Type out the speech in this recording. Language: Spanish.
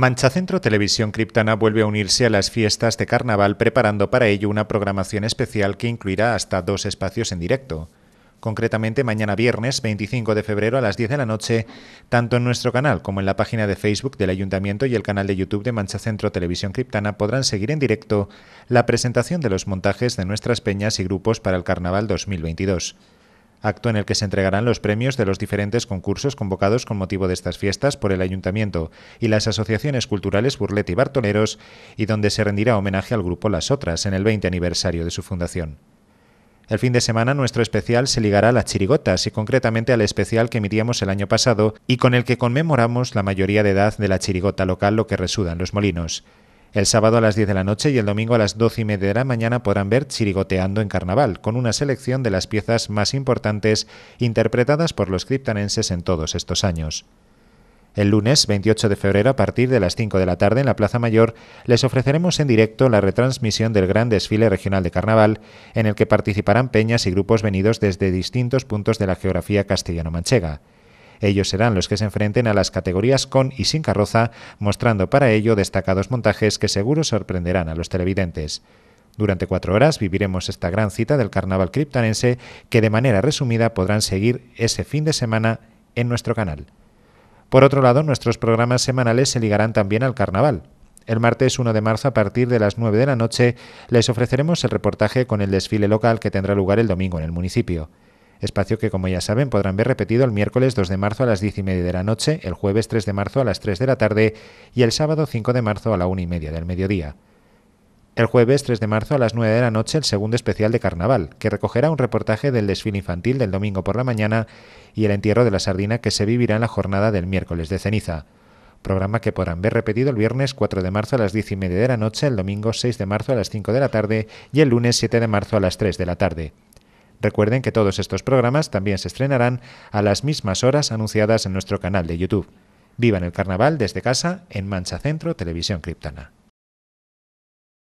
Manchacentro Televisión Criptana vuelve a unirse a las fiestas de carnaval preparando para ello una programación especial que incluirá hasta dos espacios en directo. Concretamente mañana viernes 25 de febrero a las 10 de la noche, tanto en nuestro canal como en la página de Facebook del Ayuntamiento y el canal de YouTube de Manchacentro Televisión Criptana podrán seguir en directo la presentación de los montajes de nuestras peñas y grupos para el Carnaval 2022 acto en el que se entregarán los premios de los diferentes concursos convocados con motivo de estas fiestas por el Ayuntamiento y las asociaciones culturales Burlete y Bartoleros, y donde se rendirá homenaje al grupo Las Otras en el 20 aniversario de su fundación. El fin de semana nuestro especial se ligará a las chirigotas y concretamente al especial que emitíamos el año pasado y con el que conmemoramos la mayoría de edad de la chirigota local lo que resudan los molinos. El sábado a las 10 de la noche y el domingo a las 12 y media de la mañana podrán ver Chirigoteando en Carnaval, con una selección de las piezas más importantes interpretadas por los criptanenses en todos estos años. El lunes 28 de febrero a partir de las 5 de la tarde en la Plaza Mayor les ofreceremos en directo la retransmisión del gran desfile regional de carnaval en el que participarán peñas y grupos venidos desde distintos puntos de la geografía castellano-manchega. Ellos serán los que se enfrenten a las categorías con y sin carroza, mostrando para ello destacados montajes que seguro sorprenderán a los televidentes. Durante cuatro horas viviremos esta gran cita del carnaval criptanense que de manera resumida podrán seguir ese fin de semana en nuestro canal. Por otro lado, nuestros programas semanales se ligarán también al carnaval. El martes 1 de marzo a partir de las 9 de la noche les ofreceremos el reportaje con el desfile local que tendrá lugar el domingo en el municipio espacio que como ya saben podrán ver repetido el miércoles 2 de marzo a las 10 y media de la noche, el jueves 3 de marzo a las 3 de la tarde y el sábado 5 de marzo a la 1 y media del mediodía. El jueves 3 de marzo a las 9 de la noche el segundo especial de carnaval, que recogerá un reportaje del desfile infantil del domingo por la mañana y el entierro de la sardina que se vivirá en la jornada del miércoles de ceniza programa que podrán ver repetido el viernes 4 de marzo a las 10 y media de la noche, el domingo 6 de marzo a las 5 de la tarde y el lunes 7 de marzo a las 3 de la tarde. Recuerden que todos estos programas también se estrenarán a las mismas horas anunciadas en nuestro canal de YouTube. Vivan el carnaval desde casa en Mancha Centro Televisión Criptana.